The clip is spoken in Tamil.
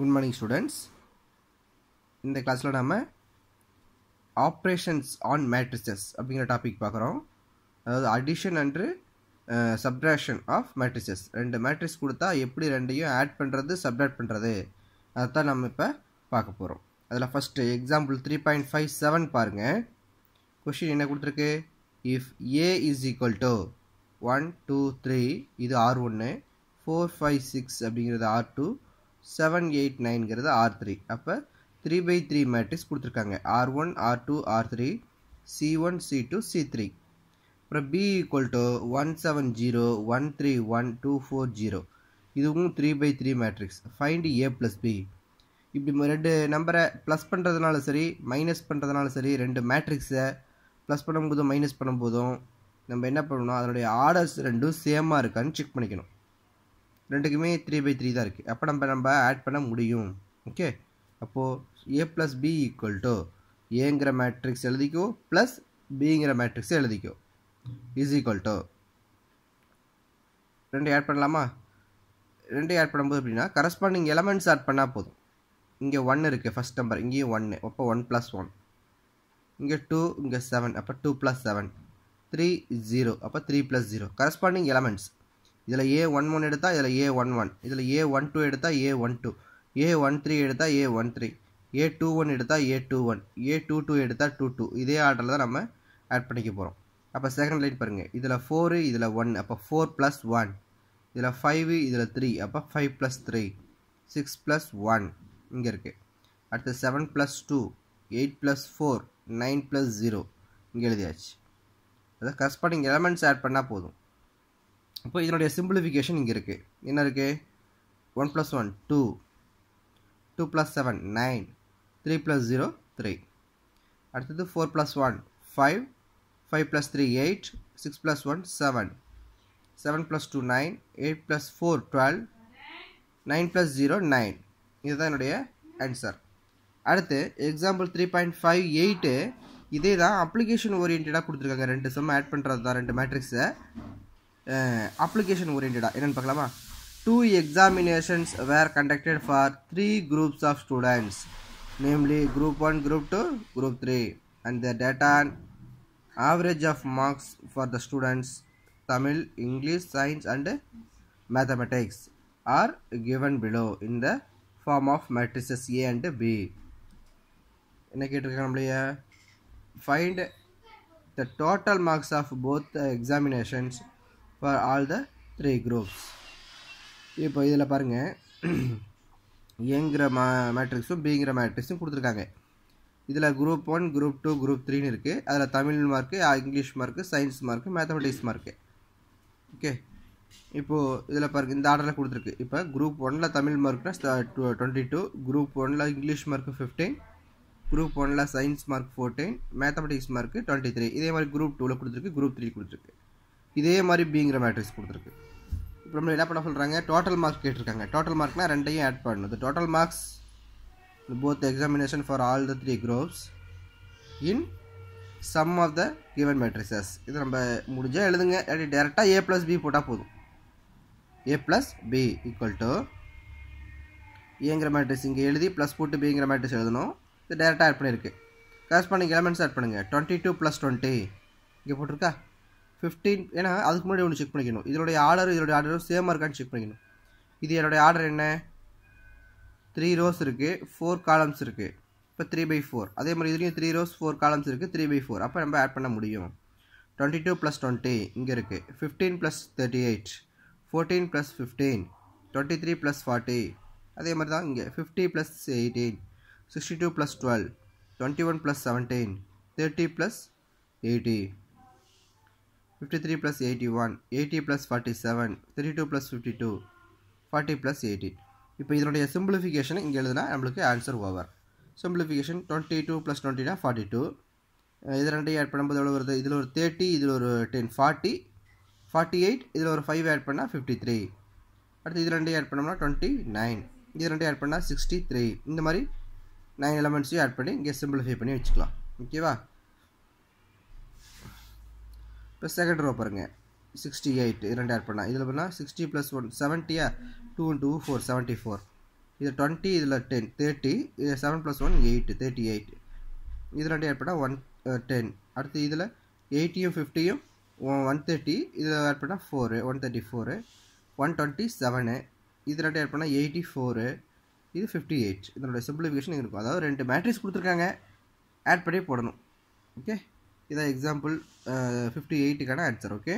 குட் மார்னிங் ஸ்டூடெண்ட்ஸ் இந்த கிளாஸில் நம்ம ஆப்ரேஷன்ஸ் ஆன் மேட்ரிசஸ் அப்படிங்கிற டாபிக் பார்க்குறோம் அதாவது addition and subtraction of matrices ரெண்டு மேட்ரிஸ் கொடுத்தா எப்படி ரெண்டையும் ஆட் பண்ணுறது சப்ட்ராக்ட் பண்ணுறது அதை தான் நம்ம இப்போ பார்க்க போகிறோம் அதில் first example three point five seven பாருங்கள் கொஷின் என்ன கொடுத்துருக்கு if A is equal to one two three இது ஆர் ஒன்று ஃபோர் ஃபைவ் சிக்ஸ் அப்படிங்கிறது ஆர் டூ செவன் எயிட் நைன்கிறது ஆர் த்ரீ அப்போ த்ரீ பை த்ரீ மேட்ரிக்ஸ் கொடுத்துருக்காங்க R one R two R three C one C two C three அப்புறம் B equal to one seven zero one three one two four zero இதுவும் three by three matrix find A plus B இப்படி ரெண்டு நம்பரை ப்ளஸ் பண்ணுறதுனால சரி மைனஸ் பண்ணுறதுனால சரி ரெண்டு மேட்ரிக்ஸை ப்ளஸ் பண்ணும்போதும் மைனஸ் பண்ணும்போதும் நம்ம என்ன பண்ணணும் அதனுடைய ஆர்டர்ஸ் ரெண்டும் சேமாக இருக்கான்னு செக் பண்ணிக்கணும் ரெண்டுக்குமே த்ரீ பை த்ரீ தான் இருக்குது அப்போ நம்ம நம்ம ஆட் பண்ண முடியும் ஓகே அப்போது A plus B equal to ஏங்கிற மேட்ரிக்ஸ் எழுதிக்கோ ப்ளஸ் பிங்கிற மேட்ரிக்ஸ் எழுதிக்கோ இஸ் ஈக்குவல் டு ரெண்டு ஆட் பண்ணலாமா ரெண்டு ஆட் பண்ணும்போது அப்படின்னா கரஸ்பாண்டிங் எலமெண்ட்ஸ் ஆட் பண்ணால் போதும் இங்கே ஒன் இருக்குது ஃபஸ்ட் நம்பர் இங்கேயும் ஒன்று அப்போ ஒன் ப்ளஸ் ஒன் இங்கே டூ இங்கே செவன் அப்போ two plus seven three zero அப்போ three plus zero corresponding elements இதில் ஏ ஒன் ஒன் எடுத்தால் இதில் ஏ ஒன் ஒன் இதில் ஏ ஒன் டூ எடுத்தால் A one two A one three எடுத்தால் A one three A two one எடுத்தால் A two one A two two எடுத்தால் டூ டூ இதே ஆர்டரில் தான் நம்ம ஆட் பண்ணிக்க போகிறோம் அப்போ செகண்ட் லைன் பாருங்கள் இதில் ஃபோரு இதில் ஒன் அப்போ ஃபோர் ப்ளஸ் ஒன் இதில் ஃபைவு இதில் த்ரீ அப்போ five plus three six plus one இங்கே இருக்குது அடுத்து seven plus two eight plus four nine plus zero இங்கே எழுதியாச்சு அதை கரஸ்பாண்டிங் எலமெண்ட்ஸ் ஆட் பண்ணால் போதும் அப்போ இதனுடைய சிம்பிளிஃபிகேஷன் இங்கே இருக்குது என்ன இருக்குது one plus one two two plus seven nine three plus zero three அடுத்தது four plus one five five plus three eight six plus one seven seven plus two nine eight plus four twelve nine plus zero nine இதுதான் என்னுடைய ஆன்சர் அடுத்து example three point five eight இதே தான் அப்ளிகேஷன் ஓரியன்டாக கொடுத்துருக்காங்க ரெண்டு சம் ஆட் பண்ணுறது தான் ரெண்டு மேட்ரிக்ஸை அப்ளிகேஷன் ஓரியன்டாக என்னென்னு பார்க்கலாமா two examinations were conducted for three groups of students namely group one group two group three and the data average of marks for the students Tamil English science and mathematics are given below in the form of matrices A and B என்ன கேட்டிருக்காங்க நம்மளைய find the total marks of both examinations for all the three groups இப்போ இதில் பாருங்கள் ஏங்கிற மா மேட்ரிக்ஸும் பிங்கிற மேட்ரிக்ஸும் கொடுத்துருக்காங்க இதில் group one group two group த்ரீன்னு இருக்குது அதில் Tamil mark English mark science mark mathematics mark okay இப்போது இதில் பாருங்க இந்த ஆர்டரில் கொடுத்துருக்கு இப்போ குரூப் ஒனில் தமிழ் மார்க்னா டுவெண்ட்டி டூ குரூப் ஒனில் இங்கிலீஷ் மார்க்கு ஃபிஃப்டீன் குரூப் ஒனில் science mark fourteen mathematics mark twenty three இதே மாதிரி குரூப் டூவில் கொடுத்துருக்கு குரூப் த்ரீ கொடுத்துருக்கு இதே மாதிரி பிங்கிற மேட்ரிக்ஸ் கொடுத்துருக்கு இப்போ நம்ம என்ன பண்ண சொல்கிறாங்க டோட்டல் மார்க்ஸ் கேட்டிருக்காங்க டோட்டல் மார்க்னால் ரெண்டையும் ஆட் பண்ணணும் total marks both examination for all the three groups in sum of the given matrices இது நம்ம முடிஞ்சால் எழுதுங்க டேரெக்டாக ஏ ப்ளஸ் பி போட்டால் போதும் A plus B equal to ஏங்கிற மேட்ரிக்ஸ் இங்கே எழுதி ப்ளஸ் போட்டு பிங்கிற மேட்ரிக்ஸ் எழுதணும் இது டேரெக்டாக ஆட் பண்ணியிருக்கு கரெஸ்பாண்டிங் எலமெண்ட்ஸ் ஆட் பண்ணுங்கள் டுவெண்ட்டி டூ ப்ளஸ் டுவெண்ட்டி இங்கே போட்டிருக்கா ஃபிஃப்டீன் ஏன்னா அதுக்கு முன்னாடி ஒன்று செக் பண்ணிக்கணும் இதனுடைய ஆர்டர் இதனுடைய ஆர்டரும் சேமாக இருக்கான்னு செக் பண்ணிக்கணும் இது என்னுடைய ஆர்டர் என்ன த்ரீ ரோஸ் இருக்குது ஃபோர் காலம்ஸ் இருக்குது இப்போ த்ரீ பை ஃபோர் அதே மாதிரி இதுலேயும் த்ரீ ரோஸ் ஃபோர் காலம்ஸ் இருக்குது த்ரீ பை ஃபோர் அப்போ நம்ம ஆட் பண்ண முடியும் டுவெண்ட்டி டூ ப்ளஸ் டுவெண்ட்டி இங்கே இருக்குது fifteen plus thirty eight fourteen plus fifteen twenty three plus forty அதே மாதிரி தான் இங்கே fifty plus eighteen sixty two plus twelve twenty one plus seventeen thirty plus eighty fifty three plus eighty one eighty plus forty seven three two plus plus two forty plus 18. இப்போ இதனுடைய சிம்பிளிஃபிகேஷன் இங்கே எழுதுனா நம்மளுக்கு answer over simplification twenty two plus டுவெண்ட்டினா ஃபார்ட்டி டூ இது ரெண்டையும் ஆட் பண்ணும்போது எவ்வளோ வருது இதில் ஒரு தேர்ட்டி இதில் ஒரு டென் ஃபார்ட்டி ஃபார்ட்டி எயிட் இதில் ஒரு ஃபைவ் ஆட் பண்ணால் ஃபிஃப்டி த்ரீ அடுத்து இது ரெண்டையும் ஆட் பண்ணோம்னா டுவெண்ட்டி நைன் இது ரெண்டையும் ஆட் பண்ணால் சிக்ஸ்டி த்ரீ இந்த மாதிரி நைன் எலமெண்ட்ஸையும் ஆட் பண்ணி இங்கே சிம்பிளிஃபை பண்ணி வச்சுக்கலாம் ஓகேவா ப்ளஸ் செகண்ட் ரோ பாருங்கள் சிக்ஸ்டி எயிட் இரண்டு ஆட் பண்ணால் இதில் பண்ணால் சிக்ஸ்டி ப்ளஸ் ஒன் செவன்ட்டியா two two four seventy four இது டுவெண்ட்டி இதில் டென் தேர்ட்டி இது seven plus one eight thirty eight இது ரெண்டு ஆட் பண்ணால் ஒன் டென் uh, அடுத்து இதில் எயிட்டியும் ஃபிஃப்டியும் ஒன் தேர்ட்டி இதில் ஆட் பண்ணால் four one thirty four one twenty seven இது ரெண்டு ஆட் பண்ணால் எயிட்டி ஃபோரு இது ஃபிஃப்டி எயிட் இதனுடைய சிம்பிளிஃபிகேஷன் இருக்கும் அதாவது ரெண்டு மேட்ரிக்ஸ் கொடுத்துருக்காங்க ஆட் பண்ணி போடணும் ஓகே இதான் எக்ஸாம்பிள் ஃபிஃப்டி எயிட்டுக்கான ஆன்சர் ஓகே